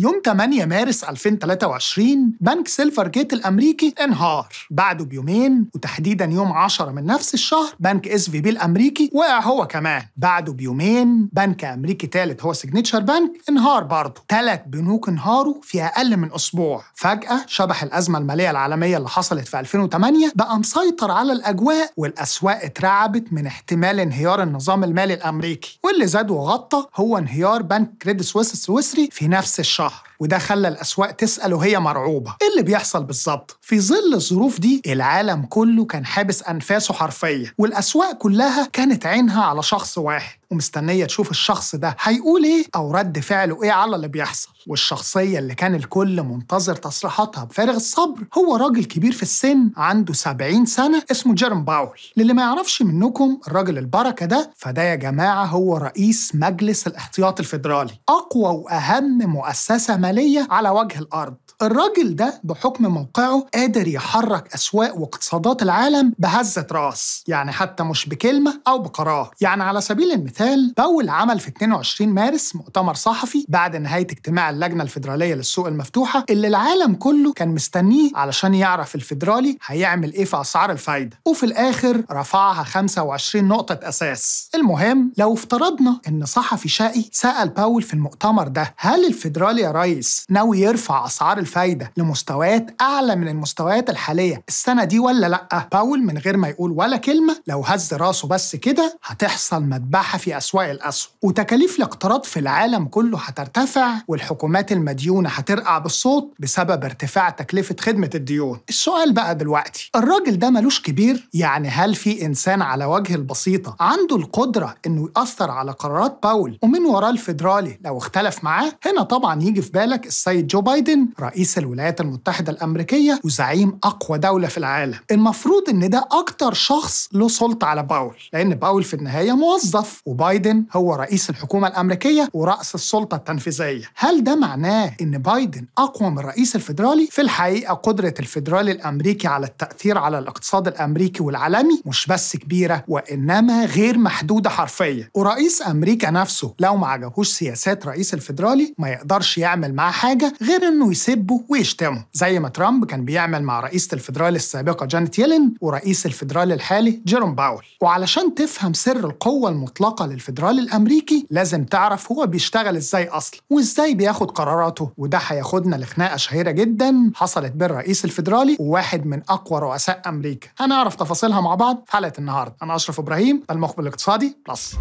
يوم 8 مارس 2023 بنك سيلفر جيت الامريكي انهار بعده بيومين وتحديدا يوم 10 من نفس الشهر بنك اس في بي الامريكي وقع هو كمان بعده بيومين بنك امريكي ثالث هو سيجنتشر بنك انهار برضه ثلاث بنوك انهاروا في اقل من اسبوع فجاه شبح الازمه الماليه العالميه اللي حصلت في 2008 بقى مسيطر على الاجواء والاسواق اترعبت من احتمال انهيار النظام المالي الامريكي واللي زاد وغطى هو انهيار بنك كريدت سويس السويسري في نفس الشهر Oh, وده خلى الأسواق تسأل وهي مرعوبة إيه اللي بيحصل بالظبط؟ في ظل الظروف دي العالم كله كان حابس أنفاسه حرفيا والأسواق كلها كانت عينها على شخص واحد ومستنية تشوف الشخص ده هيقول إيه أو رد فعله إيه على اللي بيحصل والشخصية اللي كان الكل منتظر تصريحاتها بفارغ الصبر هو راجل كبير في السن عنده 70 سنة اسمه جيرم باول للي ما يعرفش منكم الراجل البركة ده فده يا جماعة هو رئيس مجلس الاحتياط الفيدرالي أقوى وأهم مؤسسة العمليه على وجه الارض الراجل ده بحكم موقعه قادر يحرك أسواق واقتصادات العالم بهزة رأس يعني حتى مش بكلمة أو بقرار يعني على سبيل المثال باول عمل في 22 مارس مؤتمر صحفي بعد نهاية اجتماع اللجنة الفيدرالية للسوق المفتوحة اللي العالم كله كان مستنيه علشان يعرف الفيدرالي هيعمل إيه في أسعار الفايدة وفي الآخر رفعها 25 نقطة أساس المهم لو افترضنا إن صحفي شقي سأل باول في المؤتمر ده هل الفيدرالي يا ريس ناوي يرفع أسعار الفايده لمستويات اعلى من المستويات الحاليه السنه دي ولا لا باول من غير ما يقول ولا كلمه لو هز راسه بس كده هتحصل مذبحه في اسواق الاسهم وتكاليف الاقتراض في العالم كله هترتفع والحكومات المديونه هترقع بالصوت بسبب ارتفاع تكلفه خدمه الديون السؤال بقى دلوقتي الراجل ده ملوش كبير يعني هل في انسان على وجه البسيطه عنده القدره انه ياثر على قرارات باول ومن وراه الفيدرالي لو اختلف معاه هنا طبعا يجي في بالك السيد جو بايدن رئيس رئيس الولايات المتحدة الأمريكية وزعيم أقوى دولة في العالم المفروض إن ده أكتر شخص له سلطة على باول لأن باول في النهاية موظف وبايدن هو رئيس الحكومة الأمريكية ورأس السلطة التنفيذية هل ده معناه إن بايدن أقوى من الرئيس الفيدرالي؟ في الحقيقة قدرة الفيدرالي الأمريكي على التأثير على الاقتصاد الأمريكي والعالمي مش بس كبيرة وإنما غير محدودة حرفيا ورئيس أمريكا نفسه لو ما عجبهوش سياسات رئيس الفيدرالي ما يقدرش يعمل معاه حاجة غير إنه يسيب يحبه ويشتمه زي ما ترامب كان بيعمل مع رئيسة الفدرال السابقة جانيت يلين ورئيس الفدرال الحالي جيروم باول وعلشان تفهم سر القوة المطلقة للفدرال الأمريكي لازم تعرف هو بيشتغل إزاي أصلا وإزاي بياخد قراراته وده هياخدنا لخناقة شهيرة جدا حصلت بين الرئيس الفدرالي وواحد من أقوى رؤساء أمريكا هنعرف تفاصيلها مع بعض في حلقة النهاردة أنا أشرف إبراهيم المخبر الاقتصادي بلس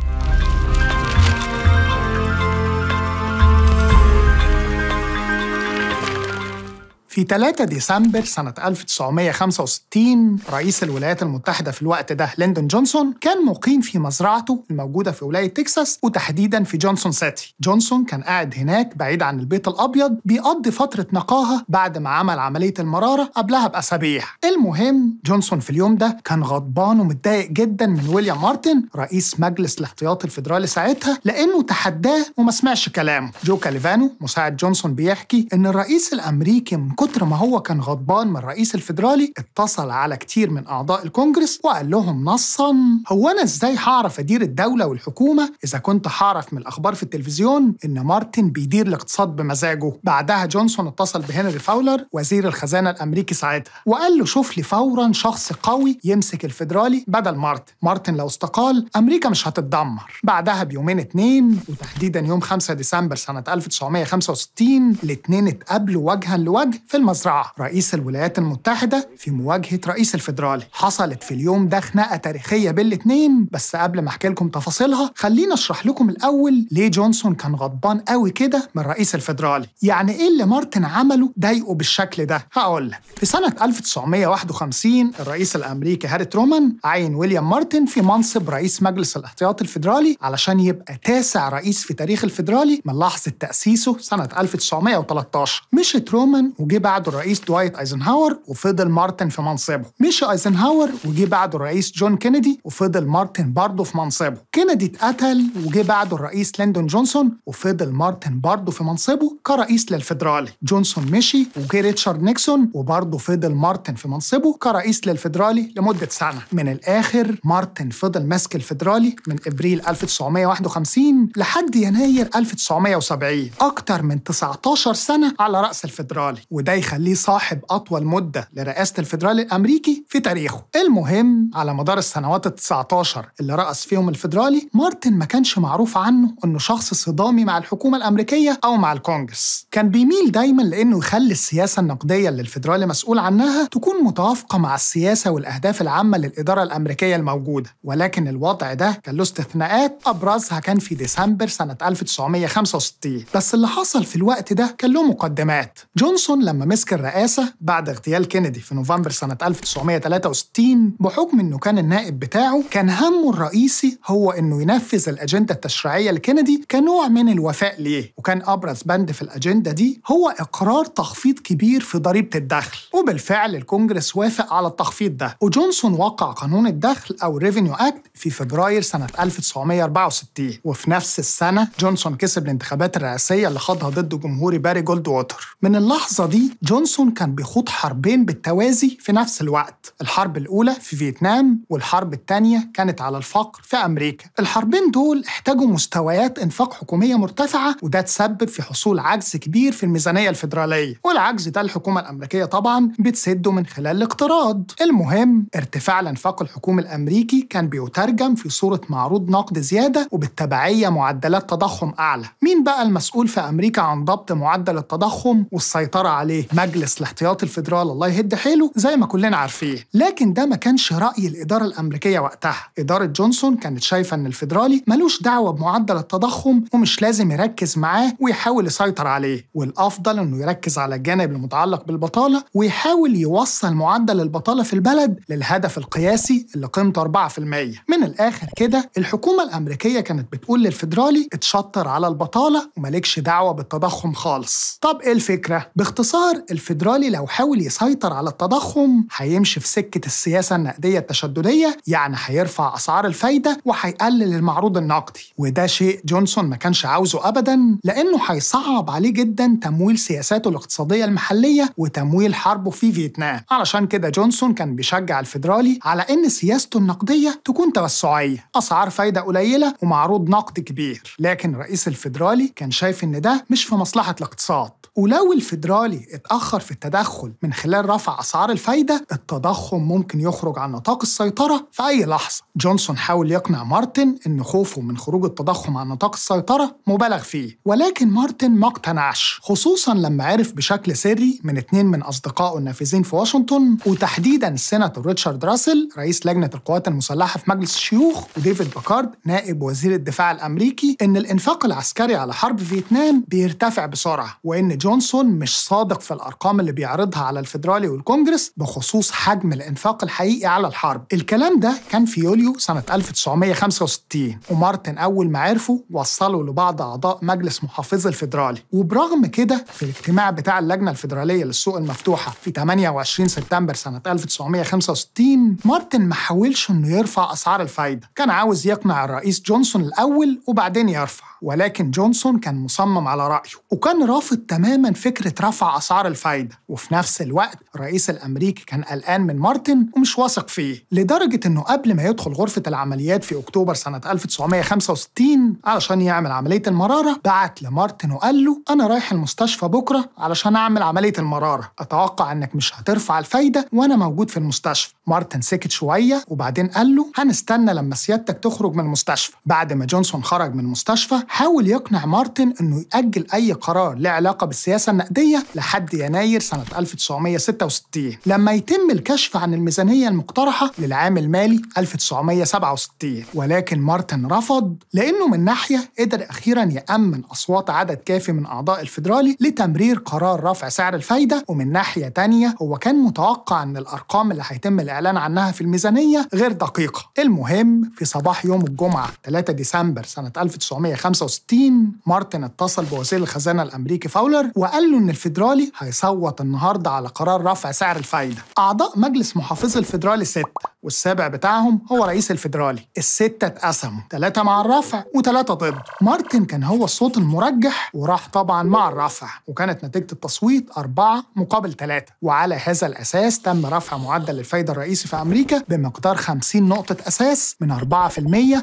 في 3 ديسمبر سنة 1965 رئيس الولايات المتحدة في الوقت ده ليندون جونسون كان مقيم في مزرعته الموجودة في ولاية تكساس وتحديدا في جونسون سيتي جونسون كان قاعد هناك بعيد عن البيت الأبيض بيقضي فترة نقاهة بعد ما عمل عملية المرارة قبلها بأسابيع المهم جونسون في اليوم ده كان غضبان ومتضايق جدا من ويليام مارتن رئيس مجلس الاحتياط الفيدرالي ساعتها لأنه تحداه وما سمعش كلامه جو كاليفانو مساعد جونسون بيحكي إن الرئيس الأمريكي من كتر ما هو كان غضبان من الرئيس الفدرالي اتصل على كتير من أعضاء الكونجرس وقال لهم نصا هو أنا إزاي هعرف أدير الدولة والحكومة إذا كنت هعرف من الأخبار في التلفزيون إن مارتن بيدير الاقتصاد بمزاجه بعدها جونسون اتصل بهنري فاولر وزير الخزانة الأمريكي ساعتها وقال له شوف لي فورا شخص قوي يمسك الفدرالي بدل مارتن مارتن لو استقال أمريكا مش هتتدمر بعدها بيومين اتنين وتحديدا يوم 5 ديسمبر سنة 1965 الاتنين اتقابلوا وجها لوجه في المزرعة رئيس الولايات المتحدة في مواجهة رئيس الفيدرالي حصلت في اليوم ده خناقة تاريخية بين الاتنين بس قبل ما احكي لكم تفاصيلها خلينا اشرح لكم الاول ليه جونسون كان غضبان قوي كده من رئيس الفيدرالي يعني ايه اللي مارتن عمله ضايقه بالشكل ده هقول لك في سنة 1951 الرئيس الامريكي هاري ترومان عين ويليام مارتن في منصب رئيس مجلس الاحتياط الفيدرالي علشان يبقى تاسع رئيس في تاريخ الفيدرالي من لحظة تأسيسه سنة 1913 مشي ترومان وجي جه بعده الرئيس دوايت ايزنهاور وفضل مارتن في منصبه مشي ايزنهاور وجه بعده الرئيس جون كينيدي وفضل مارتن برضه في منصبه كينيدي اتقتل وجه بعده الرئيس ليندون جونسون وفضل مارتن برضه في منصبه كرئيس للفدرالي جونسون مشي وجه ريتشارد نيكسون وبرضه فضل مارتن في منصبه كرئيس للفدرالي لمده سنه من الاخر مارتن فضل ماسك الفدرالي من ابريل 1951 لحد يناير 1970 اكتر من 19 سنه على راس الفدرالي وده ده يخليه صاحب أطول مدة لرئاسة الفدرالي الأمريكي في تاريخه المهم على مدار السنوات ال 19 اللي رأس فيهم الفدرالي مارتن ما كانش معروف عنه إنه شخص صدامي مع الحكومة الأمريكية أو مع الكونجرس كان بيميل دايما لإنه يخلي السياسة النقدية اللي الفدرالي مسؤول عنها تكون متوافقة مع السياسة والأهداف العامة للإدارة الأمريكية الموجودة ولكن الوضع ده كان له استثناءات أبرزها كان في ديسمبر سنة 1965 بس اللي حصل في الوقت ده كان له مقدمات جونسون لما لما مسك الرئاسة بعد اغتيال كينيدي في نوفمبر سنة 1963 بحكم إنه كان النائب بتاعه كان همه الرئيسي هو إنه ينفذ الأجندة التشريعية لكينيدي كنوع من الوفاء ليه وكان أبرز بند في الأجندة دي هو إقرار تخفيض كبير في ضريبة الدخل وبالفعل الكونجرس وافق على التخفيض ده وجونسون وقع قانون الدخل أو ريفينيو أكت في فبراير سنة 1964 وفي نفس السنة جونسون كسب الانتخابات الرئاسية اللي خاضها ضد جمهوري باري جولد ووتر من اللحظة دي جونسون كان بيخوض حربين بالتوازي في نفس الوقت الحرب الأولى في فيتنام والحرب الثانية كانت على الفقر في أمريكا الحربين دول احتاجوا مستويات إنفاق حكومية مرتفعة وده تسبب في حصول عجز كبير في الميزانية الفيدرالية والعجز ده الحكومة الأمريكية طبعا بتسده من خلال الاقتراض المهم ارتفاع الانفاق الحكومي الأمريكي كان بيترجم في صورة معروض نقد زيادة وبالتبعية معدلات تضخم أعلى مين بقى المسؤول في أمريكا عن ضبط معدل التضخم والسيطرة عليه ايه مجلس الاحتياطي الفدرالي الله يهد حيله زي ما كلنا عارفين لكن ده ما كانش رأي الإدارة الأمريكية وقتها إدارة جونسون كانت شايفة إن الفدرالي ملوش دعوة بمعدل التضخم ومش لازم يركز معاه ويحاول يسيطر عليه والأفضل إنه يركز على الجانب المتعلق بالبطالة ويحاول يوصل معدل البطالة في البلد للهدف القياسي اللي قيمته 4% من الآخر كده الحكومة الأمريكية كانت بتقول للفدرالي اتشطر على البطالة ومالكش دعوة بالتضخم خالص طب إيه الفكرة؟ باختصار باختصار الفيدرالي لو حاول يسيطر على التضخم هيمشي في سكه السياسه النقديه التشدديه يعني هيرفع اسعار الفايده وهيقلل المعروض النقدي وده شيء جونسون ما كانش عاوزه ابدا لانه هيصعب عليه جدا تمويل سياساته الاقتصاديه المحليه وتمويل حربه في فيتنام علشان كده جونسون كان بيشجع الفيدرالي على ان سياسته النقديه تكون توسعيه اسعار فايده قليله ومعروض نقدي كبير لكن رئيس الفيدرالي كان شايف ان ده مش في مصلحه الاقتصاد ولو الفيدرالي اتأخر في التدخل من خلال رفع أسعار الفايدة التضخم ممكن يخرج عن نطاق السيطرة في أي لحظة جونسون حاول يقنع مارتن إن خوفه من خروج التضخم عن نطاق السيطرة مبالغ فيه ولكن مارتن ما اقتنعش خصوصا لما عرف بشكل سري من اتنين من أصدقائه النافذين في واشنطن وتحديدا السيناتور ريتشارد راسل رئيس لجنة القوات المسلحة في مجلس الشيوخ وديفيد باكارد نائب وزير الدفاع الأمريكي إن الإنفاق العسكري على حرب فيتنام بيرتفع بسرعة وإن جونسون مش صادق يثق في الارقام اللي بيعرضها على الفدرالي والكونجرس بخصوص حجم الانفاق الحقيقي على الحرب الكلام ده كان في يوليو سنه 1965 ومارتن اول ما عرفه وصله لبعض اعضاء مجلس محافظ الفدرالي وبرغم كده في الاجتماع بتاع اللجنه الفدراليه للسوق المفتوحه في 28 سبتمبر سنه 1965 مارتن ما حاولش انه يرفع اسعار الفايده كان عاوز يقنع الرئيس جونسون الاول وبعدين يرفع ولكن جونسون كان مصمم على رأيه وكان رافض تماما فكرة رفع أسعار الفايدة وفي نفس الوقت الرئيس الأمريكي كان قلقان من مارتن ومش واثق فيه لدرجة أنه قبل ما يدخل غرفة العمليات في أكتوبر سنة 1965 علشان يعمل عملية المرارة بعت لمارتن وقال له أنا رايح المستشفى بكرة علشان أعمل عملية المرارة أتوقع أنك مش هترفع الفايدة وأنا موجود في المستشفى مارتن سكت شوية وبعدين قال له هنستنى لما سيادتك تخرج من المستشفى بعد ما جونسون خرج من المستشفى حاول يقنع مارتن انه يأجل اي قرار له علاقه بالسياسه النقديه لحد يناير سنه 1966 لما يتم الكشف عن الميزانيه المقترحه للعام المالي 1967 ولكن مارتن رفض لانه من ناحيه قدر اخيرا يامن اصوات عدد كافي من اعضاء الفيدرالي لتمرير قرار رفع سعر الفايده ومن ناحيه تانية هو كان متوقع ان الارقام اللي هيتم الاعلان عنها في الميزانيه غير دقيقه المهم في صباح يوم الجمعه 3 ديسمبر سنه 1965 65 مارتن اتصل بوزير الخزانه الامريكي فاولر وقال له ان الفيدرالي هيصوت النهارده على قرار رفع سعر الفايده اعضاء مجلس محافظي الفيدرالي 6 والسابع بتاعهم هو رئيس الفيدرالي الستة اتقسموا ثلاثة مع الرفع وثلاثة ضد مارتن كان هو الصوت المرجح وراح طبعا مع الرفع وكانت نتيجة التصويت أربعة مقابل ثلاثة وعلى هذا الأساس تم رفع معدل الفايدة الرئيسي في أمريكا بمقدار 50 نقطة أساس من 4% ل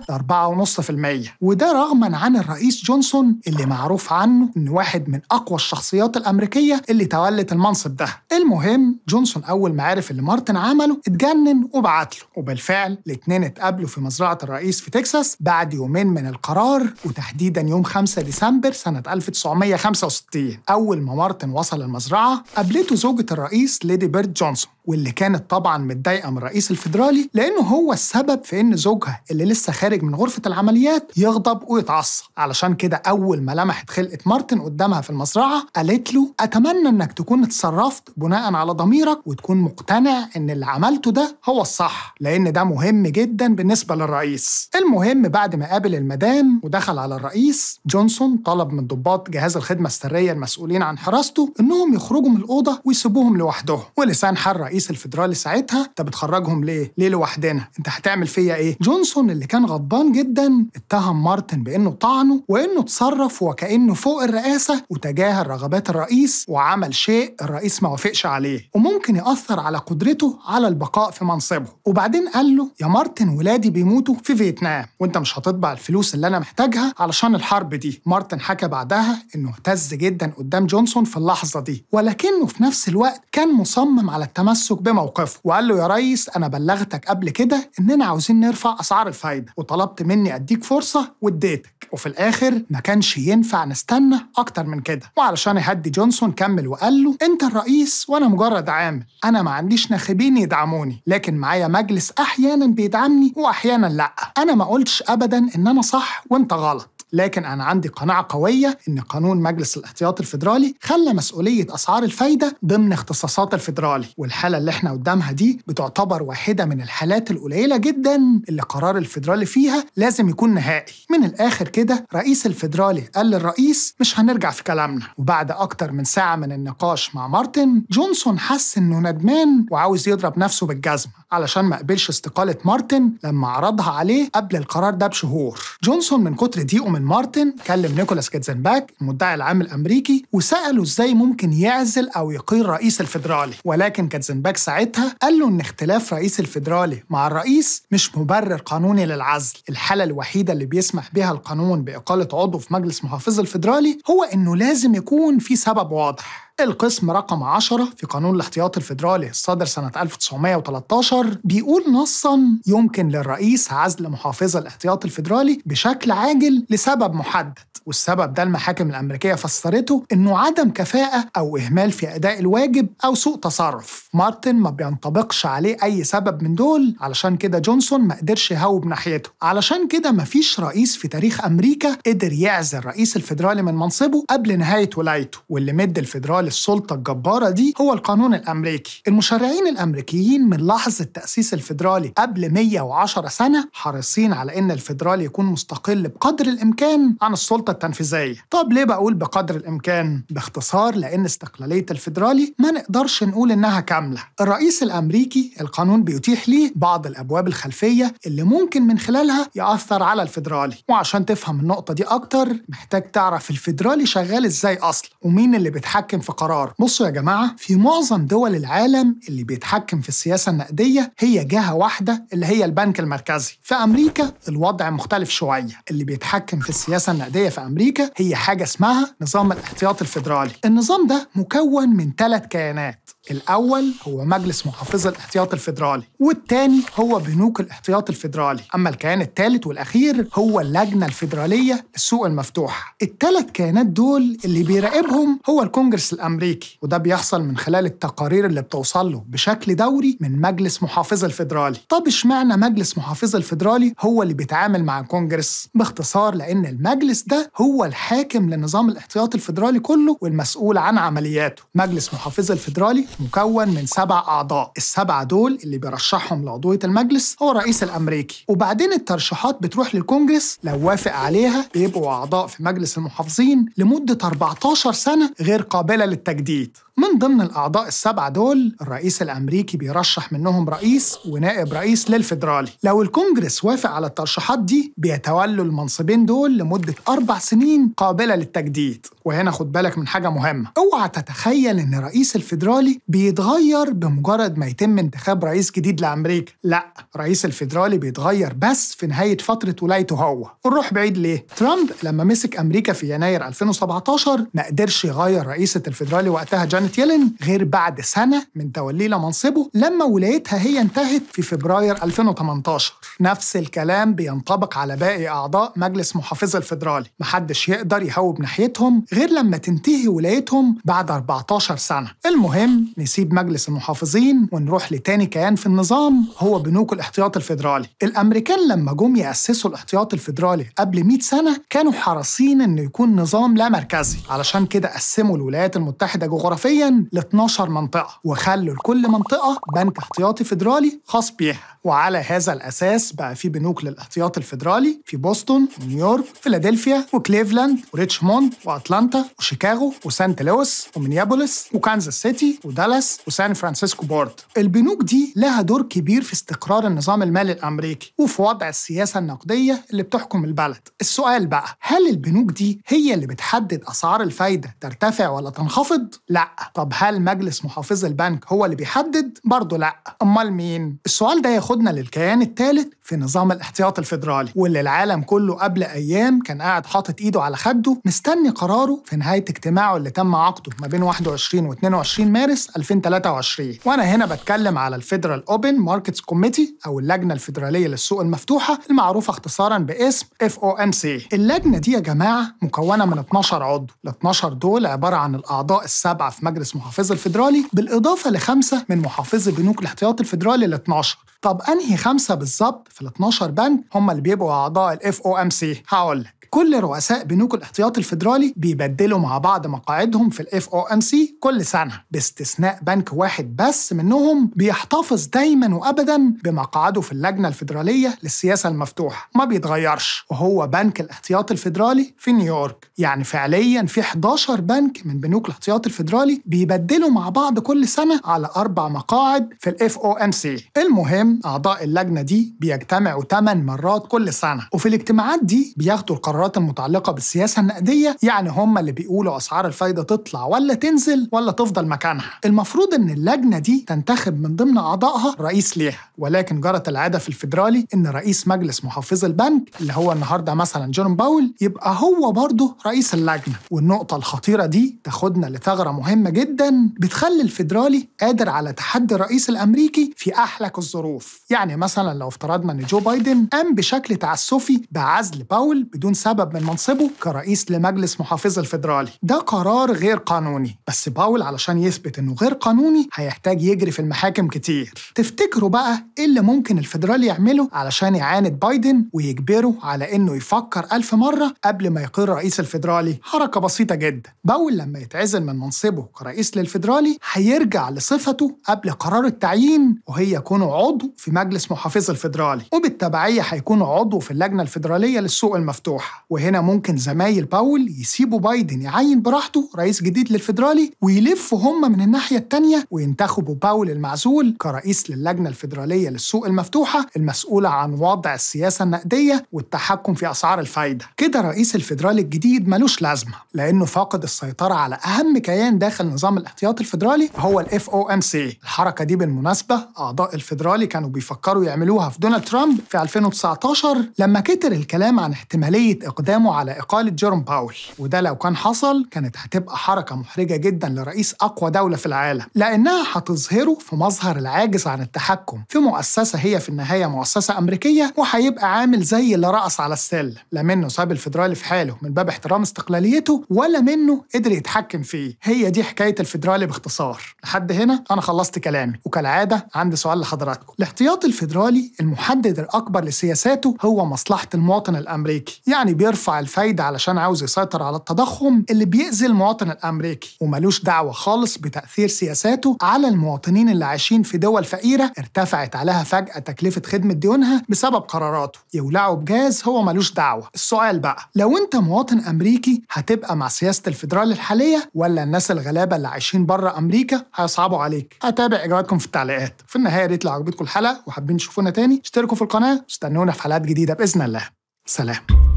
4.5% وده رغما عن الرئيس جونسون اللي معروف عنه إن واحد من أقوى الشخصيات الأمريكية اللي تولت المنصب ده المهم جونسون أول ما عرف اللي مارتن عمله اتجنن وبعد بتاعت له وبالفعل الاثنين اتقابلوا في مزرعة الرئيس في تكساس بعد يومين من القرار وتحديدا يوم 5 ديسمبر سنة 1965 أول ما مارتن وصل المزرعة قابلته زوجة الرئيس ليدي بيرد جونسون واللي كانت طبعا متضايقه من الرئيس الفيدرالي لانه هو السبب في ان زوجها اللي لسه خارج من غرفه العمليات يغضب ويتعصب علشان كده اول ما لمحت خلقه مارتن قدامها في المزرعه قالت له اتمنى انك تكون اتصرفت بناء على ضميرك وتكون مقتنع ان اللي عملته ده هو الصح صح لأن ده مهم جدا بالنسبة للرئيس المهم بعد ما قابل المدام ودخل على الرئيس جونسون طلب من ضباط جهاز الخدمة السرية المسؤولين عن حراسته إنهم يخرجوا من الأوضة ويسيبوهم لوحدهم ولسان حال الرئيس الفدرالي ساعتها أنت بتخرجهم ليه؟ ليه لوحدنا؟ أنت هتعمل فيا إيه؟ جونسون اللي كان غضبان جدا اتهم مارتن بإنه طعنه وإنه تصرف وكأنه فوق الرئاسة وتجاهل رغبات الرئيس وعمل شيء الرئيس ما وافقش عليه وممكن يأثر على قدرته على البقاء في منصبه وبعدين قال له يا مارتن ولادي بيموتوا في فيتنام وانت مش هتطبع الفلوس اللي انا محتاجها علشان الحرب دي مارتن حكى بعدها انه اهتز جدا قدام جونسون في اللحظه دي ولكنه في نفس الوقت كان مصمم على التمسك بموقفه وقال له يا ريس انا بلغتك قبل كده اننا عاوزين نرفع اسعار الفايده وطلبت مني اديك فرصه واديتك وفي الاخر ما كانش ينفع نستنى اكتر من كده وعلشان يهدي جونسون كمل وقال له انت الرئيس وانا مجرد عامل انا ما عنديش ناخبين يدعموني لكن معايا مجلس أحيانا بيدعمني وأحيانا لأ أنا ما قلتش أبدا إن أنا صح وأنت غلط لكن أنا عندي قناعة قوية إن قانون مجلس الاحتياط الفيدرالي خلى مسؤولية أسعار الفايدة ضمن اختصاصات الفيدرالي والحالة اللي احنا قدامها دي بتعتبر واحدة من الحالات القليلة جدا اللي قرار الفيدرالي فيها لازم يكون نهائي من الآخر كده رئيس الفيدرالي قال للرئيس مش هنرجع في كلامنا وبعد أكتر من ساعة من النقاش مع مارتن جونسون حس إنه ندمان وعاوز يضرب نفسه بالجزمة علشان ما قبلش استقالة مارتن لما عرضها عليه قبل القرار ده بشهور جونسون من كتر ضيقه من مارتن كلم نيكولاس كيتزنباك المدعي العام الامريكي وساله ازاي ممكن يعزل او يقيل رئيس الفدرالي ولكن كاتزنباك ساعتها قال له ان اختلاف رئيس الفدرالي مع الرئيس مش مبرر قانوني للعزل الحاله الوحيده اللي بيسمح بها القانون باقاله عضو في مجلس محافظ الفدرالي هو انه لازم يكون في سبب واضح القسم رقم 10 في قانون الاحتياط الفيدرالي الصادر سنة 1913 بيقول نصا يمكن للرئيس عزل محافظة الاحتياط الفيدرالي بشكل عاجل لسبب محدد والسبب ده المحاكم الأمريكية فسرته إنه عدم كفاءة أو إهمال في أداء الواجب أو سوء تصرف مارتن ما بينطبقش عليه أي سبب من دول علشان كده جونسون ما قدرش يهوب ناحيته علشان كده مفيش رئيس في تاريخ أمريكا قدر يعزل الرئيس الفيدرالي من منصبه قبل نهاية ولايته واللي مد الفيدرالي دول السلطة الجبارة دي هو القانون الأمريكي المشرعين الأمريكيين من لحظة تأسيس الفيدرالي قبل 110 سنة حريصين على إن الفيدرالي يكون مستقل بقدر الإمكان عن السلطة التنفيذية طب ليه بقول بقدر الإمكان؟ باختصار لأن استقلالية الفيدرالي ما نقدرش نقول إنها كاملة الرئيس الأمريكي القانون بيتيح ليه بعض الأبواب الخلفية اللي ممكن من خلالها يأثر على الفيدرالي وعشان تفهم النقطة دي أكتر محتاج تعرف الفيدرالي شغال إزاي أصلا ومين اللي بيتحكم في قرار بصوا يا جماعه في معظم دول العالم اللي بيتحكم في السياسه النقديه هي جهه واحده اللي هي البنك المركزي في امريكا الوضع مختلف شويه اللي بيتحكم في السياسه النقديه في امريكا هي حاجه اسمها نظام الاحتياط الفيدرالي النظام ده مكون من ثلاث كيانات الأول هو مجلس محافظة الاحتياط الفيدرالي والتاني هو بنوك الاحتياط الفيدرالي أما الكيان الثالث والأخير هو اللجنة الفيدرالية للسوق المفتوحة الثلاث كيانات دول اللي بيراقبهم هو الكونجرس الأمريكي وده بيحصل من خلال التقارير اللي بتوصل له بشكل دوري من مجلس محافظة الفيدرالي طب اشمعنى مجلس محافظة الفيدرالي هو اللي بيتعامل مع الكونجرس باختصار لأن المجلس ده هو الحاكم لنظام الاحتياط الفيدرالي كله والمسؤول عن عملياته مجلس محافظة الفيدرالي مكون من سبع أعضاء السبعة دول اللي بيرشحهم لعضوية المجلس هو الرئيس الأمريكي وبعدين الترشيحات بتروح للكونجرس لو وافق عليها بيبقوا أعضاء في مجلس المحافظين لمدة 14 سنة غير قابلة للتجديد من ضمن الأعضاء السبعة دول الرئيس الأمريكي بيرشح منهم رئيس ونائب رئيس للفدرالي لو الكونجرس وافق على الترشيحات دي بيتولوا المنصبين دول لمدة أربع سنين قابلة للتجديد وهنا خد بالك من حاجة مهمة اوعى تتخيل إن رئيس الفدرالي بيتغير بمجرد ما يتم انتخاب رئيس جديد لأمريكا لا رئيس الفدرالي بيتغير بس في نهاية فترة ولايته هو ونروح بعيد ليه ترامب لما مسك أمريكا في يناير 2017 ما قدرش يغير رئيسة الفدرالي وقتها جانت روبرت يلين غير بعد سنة من توليه لمنصبه لما ولايتها هي انتهت في فبراير 2018 نفس الكلام بينطبق على باقي أعضاء مجلس محافظة الفيدرالي محدش يقدر يهوب ناحيتهم غير لما تنتهي ولايتهم بعد 14 سنة المهم نسيب مجلس المحافظين ونروح لتاني كيان في النظام هو بنوك الاحتياط الفيدرالي الأمريكان لما جم يأسسوا الاحتياط الفيدرالي قبل 100 سنة كانوا حريصين إنه يكون نظام لا مركزي علشان كده قسموا الولايات المتحدة جغرافيا ل 12 منطقه وخلوا لكل منطقه بنك احتياطي فيدرالي خاص بيها وعلى هذا الأساس بقى في بنوك للاحتياط الفيدرالي في بوسطن ونيويورك فيلادلفيا وكليفلاند وريتشموند وأتلانتا وشيكاغو وسانت لويس ومينيابوليس وكانزاس سيتي ودالاس وسان فرانسيسكو بورد البنوك دي لها دور كبير في استقرار النظام المالي الأمريكي وفي وضع السياسة النقدية اللي بتحكم البلد السؤال بقى هل البنوك دي هي اللي بتحدد أسعار الفايدة ترتفع ولا تنخفض؟ لا طب هل مجلس محافظ البنك هو اللي بيحدد؟ برضه لا أمال مين؟ السؤال ده ياخد تاخدنا للكيان الثالث في نظام الاحتياط الفيدرالي واللي العالم كله قبل أيام كان قاعد حاطط إيده على خده مستني قراره في نهاية اجتماعه اللي تم عقده ما بين 21 و 22 مارس 2023 وأنا هنا بتكلم على الفيدرال أوبن ماركتس كوميتي أو اللجنة الفيدرالية للسوق المفتوحة المعروفة اختصارا باسم FOMC اللجنة دي يا جماعة مكونة من 12 عضو ال 12 دول عبارة عن الأعضاء السبعة في مجلس محافظ الفيدرالي بالإضافة لخمسة من محافظي بنوك الاحتياط الفيدرالي ال 12 طب أنهي خمسة بالظبط في ال 12 بند هم اللي بيبقوا اعضاء الاف او ام سي هقول لك كل رؤساء بنوك الاحتياط الفيدرالي بيبدلوا مع بعض مقاعدهم في الاف او ام سي كل سنه باستثناء بنك واحد بس منهم بيحتفظ دايما وابدا بمقعده في اللجنه الفيدراليه للسياسه المفتوحه ما بيتغيرش وهو بنك الاحتياط الفيدرالي في نيويورك يعني فعليا في 11 بنك من بنوك الاحتياط الفيدرالي بيبدلوا مع بعض كل سنه على اربع مقاعد في الاف او ام سي المهم اعضاء اللجنه دي بيجتمعوا 8 مرات كل سنه وفي الاجتماعات دي بياخدوا القرارات القرارات المتعلقة بالسياسة النقدية يعني هم اللي بيقولوا أسعار الفايدة تطلع ولا تنزل ولا تفضل مكانها المفروض إن اللجنة دي تنتخب من ضمن أعضائها رئيس ليها ولكن جرت العادة في الفيدرالي إن رئيس مجلس محافظ البنك اللي هو النهاردة مثلا جون باول يبقى هو برضه رئيس اللجنة والنقطة الخطيرة دي تاخدنا لثغرة مهمة جدا بتخلي الفيدرالي قادر على تحدي الرئيس الأمريكي في أحلك الظروف يعني مثلا لو افترضنا إن جو بايدن قام بشكل تعسفي بعزل باول بدون سبب سبب من منصبه كرئيس لمجلس محافظ الفيدرالي ده قرار غير قانوني بس باول علشان يثبت انه غير قانوني هيحتاج يجري في المحاكم كتير تفتكروا بقى ايه اللي ممكن الفيدرالي يعمله علشان يعاند بايدن ويجبره على انه يفكر ألف مرة قبل ما يقر رئيس الفيدرالي حركة بسيطة جدا باول لما يتعزل من منصبه كرئيس للفيدرالي هيرجع لصفته قبل قرار التعيين وهي كونه عضو في مجلس محافظ الفيدرالي وبالتبعية هيكون عضو في اللجنة الفيدرالية للسوق المفتوح وهنا ممكن زمايل باول يسيبوا بايدن يعين براحته رئيس جديد للفيدرالي ويلفوا هم من الناحيه الثانيه وينتخبوا باول المعزول كرئيس للجنه الفيدراليه للسوق المفتوحه المسؤوله عن وضع السياسه النقديه والتحكم في اسعار الفايده كده رئيس الفيدرالي الجديد ملوش لازمه لانه فاقد السيطره على اهم كيان داخل نظام الاحتياط الفيدرالي هو الاف او ام سي الحركه دي بالمناسبه اعضاء الفيدرالي كانوا بيفكروا يعملوها في دونالد ترامب في 2019 لما كتر الكلام عن احتماليه إقدامه على إقالة جيروم باول وده لو كان حصل كانت هتبقى حركة محرجة جدا لرئيس أقوى دولة في العالم لأنها هتظهره في مظهر العاجز عن التحكم في مؤسسة هي في النهاية مؤسسة أمريكية وهيبقى عامل زي اللي رقص على السلم لا منه ساب الفيدرالي في حاله من باب احترام استقلاليته ولا منه قدر يتحكم فيه هي دي حكاية الفيدرالي باختصار لحد هنا أنا خلصت كلامي وكالعادة عندي سؤال لحضراتكم الاحتياط الفيدرالي المحدد الأكبر لسياساته هو مصلحة المواطن الأمريكي يعني اللي بيرفع الفايدة علشان عاوز يسيطر على التضخم اللي بيأذي المواطن الأمريكي وملوش دعوة خالص بتأثير سياساته على المواطنين اللي عايشين في دول فقيرة ارتفعت عليها فجأة تكلفة خدمة ديونها بسبب قراراته يولعوا بجاز هو ملوش دعوة السؤال بقى لو أنت مواطن أمريكي هتبقى مع سياسة الفيدرال الحالية ولا الناس الغلابة اللي عايشين بره أمريكا هيصعبوا عليك هتابع إجاباتكم في التعليقات في النهاية ريت لو عجبتكم الحلقة وحابين تشوفونا تاني اشتركوا في القناة واستنونا في حلقات جديدة بإذن الله سلام